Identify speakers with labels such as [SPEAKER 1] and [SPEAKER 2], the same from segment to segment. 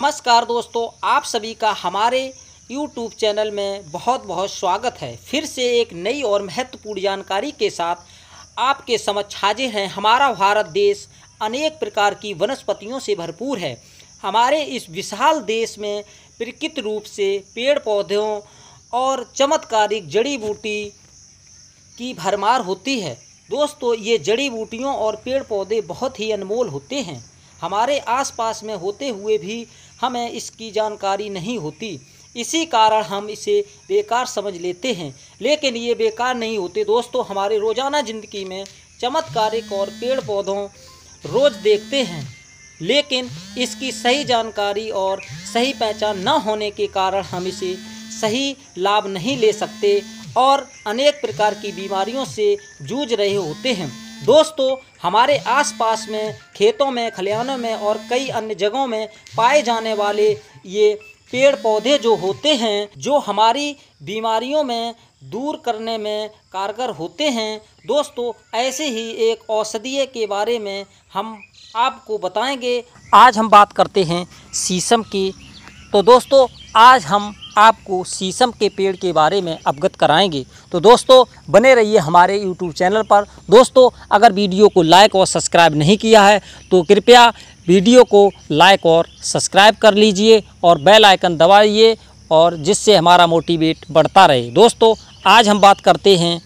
[SPEAKER 1] नमस्कार दोस्तों आप सभी का हमारे YouTube चैनल में बहुत बहुत स्वागत है फिर से एक नई और महत्वपूर्ण जानकारी के साथ आपके समक्ष हाजिर हैं हमारा भारत देश अनेक प्रकार की वनस्पतियों से भरपूर है हमारे इस विशाल देश में प्रकृत रूप से पेड़ पौधों और चमत्कारिक जड़ी बूटी की भरमार होती है दोस्तों ये जड़ी बूटियों और पेड़ पौधे बहुत ही अनमोल होते हैं हमारे आसपास में होते हुए भी हमें इसकी जानकारी नहीं होती इसी कारण हम इसे बेकार समझ लेते हैं लेकिन ये बेकार नहीं होते दोस्तों हमारे रोज़ाना ज़िंदगी में चमत्कारिक और पेड़ पौधों रोज़ देखते हैं लेकिन इसकी सही जानकारी और सही पहचान न होने के कारण हम इसे सही लाभ नहीं ले सकते और अनेक प्रकार की बीमारियों से जूझ रहे होते हैं दोस्तों हमारे आसपास में खेतों में खलिहानों में और कई अन्य जगहों में पाए जाने वाले ये पेड़ पौधे जो होते हैं जो हमारी बीमारियों में दूर करने में कारगर होते हैं दोस्तों ऐसे ही एक औषधीय के बारे में हम आपको बताएंगे आज हम बात करते हैं शीशम की तो दोस्तों आज हम आपको शीशम के पेड़ के बारे में अवगत कराएंगे तो दोस्तों बने रहिए हमारे यूट्यूब चैनल पर दोस्तों अगर वीडियो को लाइक और सब्सक्राइब नहीं किया है तो कृपया वीडियो को लाइक और सब्सक्राइब कर लीजिए और बेल आइकन दबाइए और जिससे हमारा मोटिवेट बढ़ता रहे दोस्तों आज हम बात करते हैं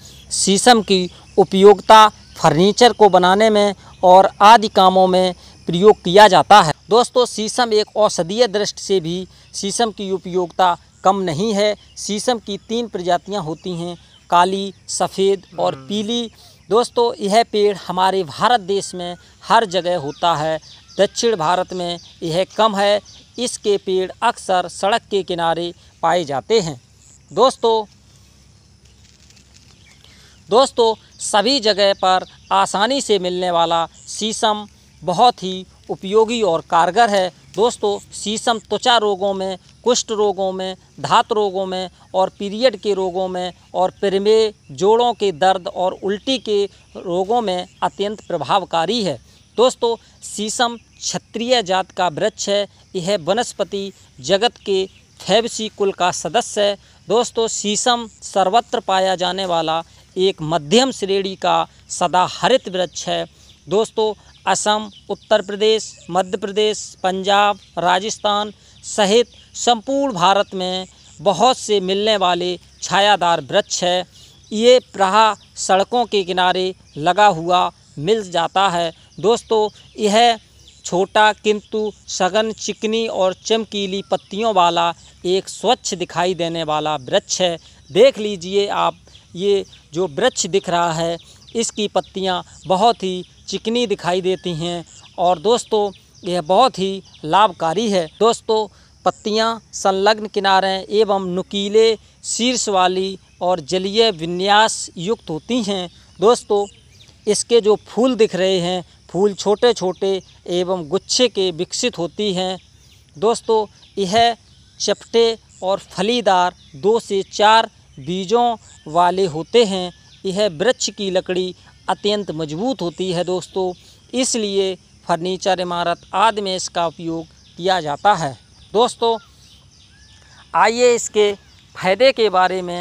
[SPEAKER 1] शीशम की उपयोगिता फर्नीचर को बनाने में और आदि कामों में प्रयोग किया जाता है दोस्तों शीशम एक औषधीय दृष्टि से भी शीशम की उपयोगिता कम नहीं है शीशम की तीन प्रजातियां होती हैं काली सफ़ेद और हम्म। पीली दोस्तों यह पेड़ हमारे भारत देश में हर जगह होता है दक्षिण भारत में यह कम है इसके पेड़ अक्सर सड़क के किनारे पाए जाते हैं दोस्तों दोस्तों सभी जगह पर आसानी से मिलने वाला शीशम बहुत ही उपयोगी और कारगर है दोस्तों शीशम त्वचा रोगों में कुष्ठ रोगों में धात रोगों में और पीरियड के रोगों में और प्रमेय जोड़ों के दर्द और उल्टी के रोगों में अत्यंत प्रभावकारी है दोस्तों शीशम क्षत्रिय जात का वृक्ष है यह वनस्पति जगत के फैबसी कुल का सदस्य है दोस्तों शीशम सर्वत्र पाया जाने वाला एक मध्यम श्रेणी का सदाहरित वृक्ष है दोस्तों असम उत्तर प्रदेश मध्य प्रदेश पंजाब राजस्थान सहित संपूर्ण भारत में बहुत से मिलने वाले छायादार वृक्ष है ये प्रहा सड़कों के किनारे लगा हुआ मिल जाता है दोस्तों यह छोटा किंतु सघन चिकनी और चमकीली पत्तियों वाला एक स्वच्छ दिखाई देने वाला वृक्ष है देख लीजिए आप ये जो वृक्ष दिख रहा है इसकी पत्तियाँ बहुत ही चिकनी दिखाई देती हैं और दोस्तों यह बहुत ही लाभकारी है दोस्तों पत्तियाँ संलग्न किनारे एवं नुकीले शीर्ष वाली और जलीय विन्यास युक्त होती हैं दोस्तों इसके जो फूल दिख रहे हैं फूल छोटे छोटे एवं गुच्छे के विकसित होती हैं दोस्तों यह चपटे और फलीदार दो से चार बीजों वाले होते हैं यह वृक्ष की लकड़ी अत्यंत मजबूत होती है दोस्तों इसलिए फर्नीचर इमारत आदि में इसका उपयोग किया जाता है दोस्तों आइए इसके फ़ायदे के बारे में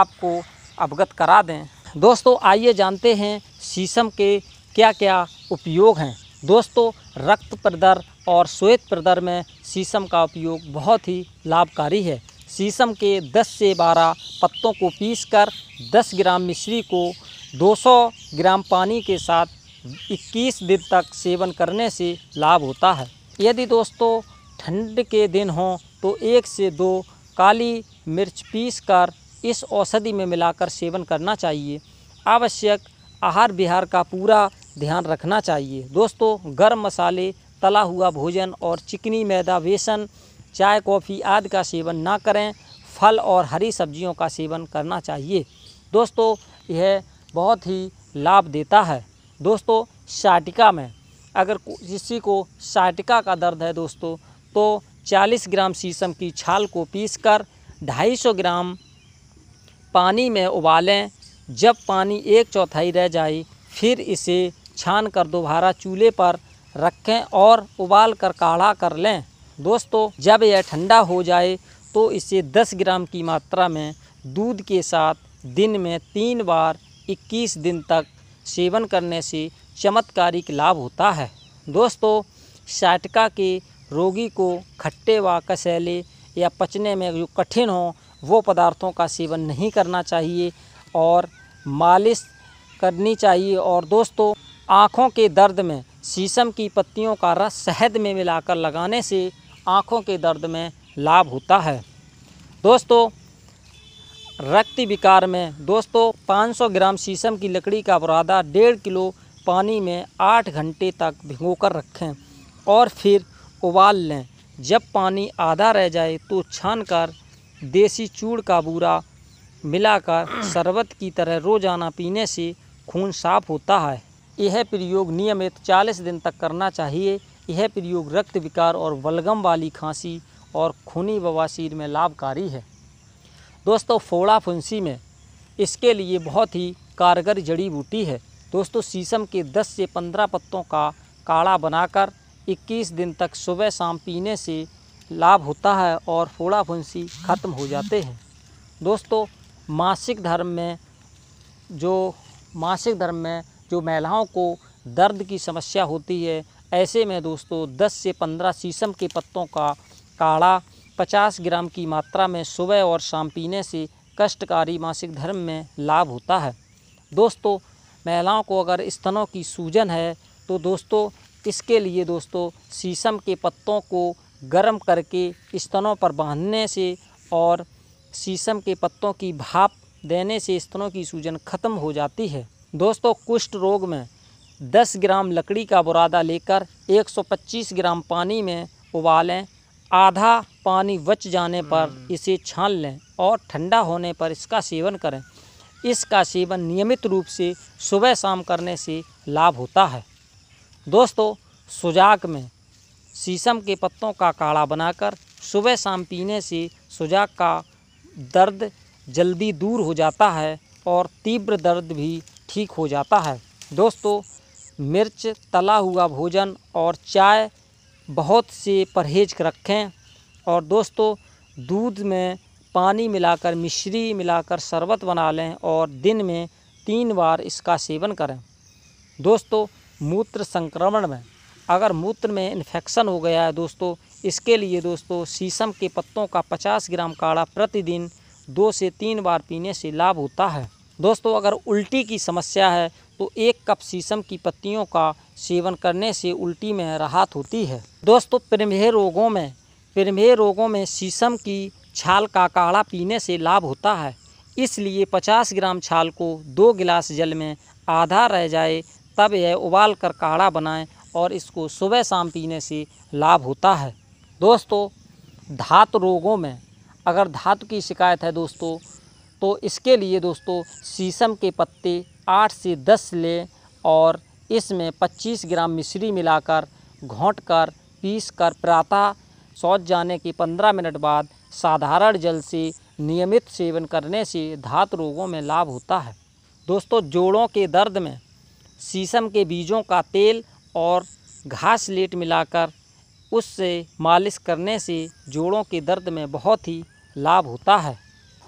[SPEAKER 1] आपको अवगत करा दें दोस्तों आइए जानते हैं शीशम के क्या क्या उपयोग हैं दोस्तों रक्त प्रदर और श्वेत प्रदर में शीशम का उपयोग बहुत ही लाभकारी है शीशम के 10 से 12 पत्तों को पीसकर 10 ग्राम मिश्री को 200 ग्राम पानी के साथ 21 दिन तक सेवन करने से लाभ होता है यदि दोस्तों ठंड के दिन हों तो एक से दो काली मिर्च पीसकर इस औषधि में मिलाकर सेवन करना चाहिए आवश्यक आहार विहार का पूरा ध्यान रखना चाहिए दोस्तों गर्म मसाले तला हुआ भोजन और चिकनी मैदा बेसन चाय कॉफ़ी आदि का सेवन ना करें फल और हरी सब्जियों का सेवन करना चाहिए दोस्तों यह बहुत ही लाभ देता है दोस्तों साटिका में अगर किसी को साटिका का दर्द है दोस्तों तो 40 ग्राम शीशम की छाल को पीसकर 250 ग्राम पानी में उबालें जब पानी एक चौथाई रह जाए फिर इसे छान कर दोबारा चूल्हे पर रखें और उबाल कर काढ़ा कर लें दोस्तों जब यह ठंडा हो जाए तो इसे 10 ग्राम की मात्रा में दूध के साथ दिन में तीन बार 21 दिन तक सेवन करने से चमत्कारिक लाभ होता है दोस्तों साटका के रोगी को खट्टे व कसैले या पचने में जो कठिन हो वो पदार्थों का सेवन नहीं करना चाहिए और मालिश करनी चाहिए और दोस्तों आँखों के दर्द में शीशम की पत्तियों का रस शहद में मिलाकर लगाने से आँखों के दर्द में लाभ होता है दोस्तों रक्त विकार में दोस्तों 500 ग्राम शीशम की लकड़ी का बुरादा डेढ़ किलो पानी में आठ घंटे तक भिगोकर रखें और फिर उबाल लें जब पानी आधा रह जाए तो छानकर देसी चूड़ का बूरा मिलाकर शरबत की तरह रोज़ाना पीने से खून साफ होता है यह प्रयोग नियमित 40 दिन तक करना चाहिए यह प्रयोग रक्त विकार और बलगम वाली खांसी और खूनी बवासीर में लाभकारी है दोस्तों फोड़ा फुंसी में इसके लिए बहुत ही कारगर जड़ी बूटी है दोस्तों शीशम के 10 से 15 पत्तों का काढ़ा बनाकर 21 दिन तक सुबह शाम पीने से लाभ होता है और फोड़ा फुंसी ख़त्म हो जाते हैं दोस्तों मासिक धर्म में जो मासिक धर्म में जो महिलाओं को दर्द की समस्या होती है ऐसे में दोस्तों 10 से 15 शीशम के पत्तों का काढ़ा 50 ग्राम की मात्रा में सुबह और शाम पीने से कष्टकारी मासिक धर्म में लाभ होता है दोस्तों महिलाओं को अगर स्तनों की सूजन है तो दोस्तों इसके लिए दोस्तों शीशम के पत्तों को गर्म करके स्तनों पर बांधने से और शीशम के पत्तों की भाप देने से स्तनों की सूजन खत्म हो जाती है दोस्तों कुष्ठ रोग में 10 ग्राम लकड़ी का बुरादा लेकर 125 ग्राम पानी में उबालें आधा पानी बच जाने पर हम्म। इसे छान लें और ठंडा होने पर इसका सेवन करें इसका सेवन नियमित रूप से सुबह शाम करने से लाभ होता है दोस्तों सुजाक में शीशम के पत्तों का काढ़ा बनाकर सुबह शाम पीने से सुजाक का दर्द जल्दी दूर हो जाता है और तीव्र दर्द भी ठीक हो जाता है दोस्तों मिर्च तला हुआ भोजन और चाय बहुत से परहेज रखें और दोस्तों दूध में पानी मिलाकर मिश्री मिलाकर शरबत बना लें और दिन में तीन बार इसका सेवन करें दोस्तों मूत्र संक्रमण में अगर मूत्र में इन्फेक्शन हो गया है दोस्तों इसके लिए दोस्तों शीशम के पत्तों का 50 ग्राम काढ़ा प्रतिदिन दो से तीन बार पीने से लाभ होता है दोस्तों अगर उल्टी की समस्या है तो एक कप शीशम की पत्तियों का सेवन करने से उल्टी में राहत होती है दोस्तों प्रमेह रोगों में प्रमेह रोगों में शीशम की छाल का काढ़ा पीने से लाभ होता है इसलिए 50 ग्राम छाल को दो गिलास जल में आधा रह जाए तब यह उबाल कर काढ़ा बनाएं और इसको सुबह शाम पीने से लाभ होता है दोस्तों धातु रोगों में अगर धातु की शिकायत है दोस्तों तो इसके लिए दोस्तों शीशम के पत्ते आठ से दस लें और इसमें पच्चीस ग्राम मिश्री मिलाकर घोंट कर पीस कर प्रातः शौच जाने के पंद्रह मिनट बाद साधारण जल से नियमित सेवन करने से धात रोगों में लाभ होता है दोस्तों जोड़ों के दर्द में शीशम के बीजों का तेल और घास लेट मिलाकर उससे मालिश करने से जोड़ों के दर्द में बहुत ही लाभ होता है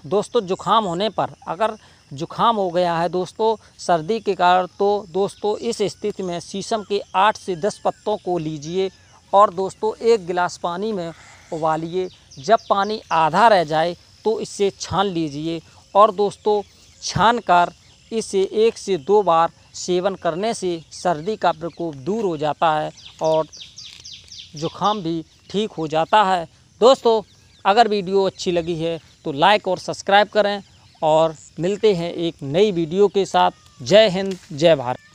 [SPEAKER 1] दोस्तों जुखाम होने पर अगर जुखाम हो गया है दोस्तों सर्दी के कारण तो दोस्तों इस स्थिति में शीशम के आठ से दस पत्तों को लीजिए और दोस्तों एक गिलास पानी में उबालिए जब पानी आधा रह जाए तो इसे छान लीजिए और दोस्तों छान कर इसे एक से दो बार सेवन करने से सर्दी का प्रकोप दूर हो जाता है और जुखाम भी ठीक हो जाता है दोस्तों अगर वीडियो अच्छी लगी है तो लाइक और सब्सक्राइब करें और मिलते हैं एक नई वीडियो के साथ जय हिंद जय भारत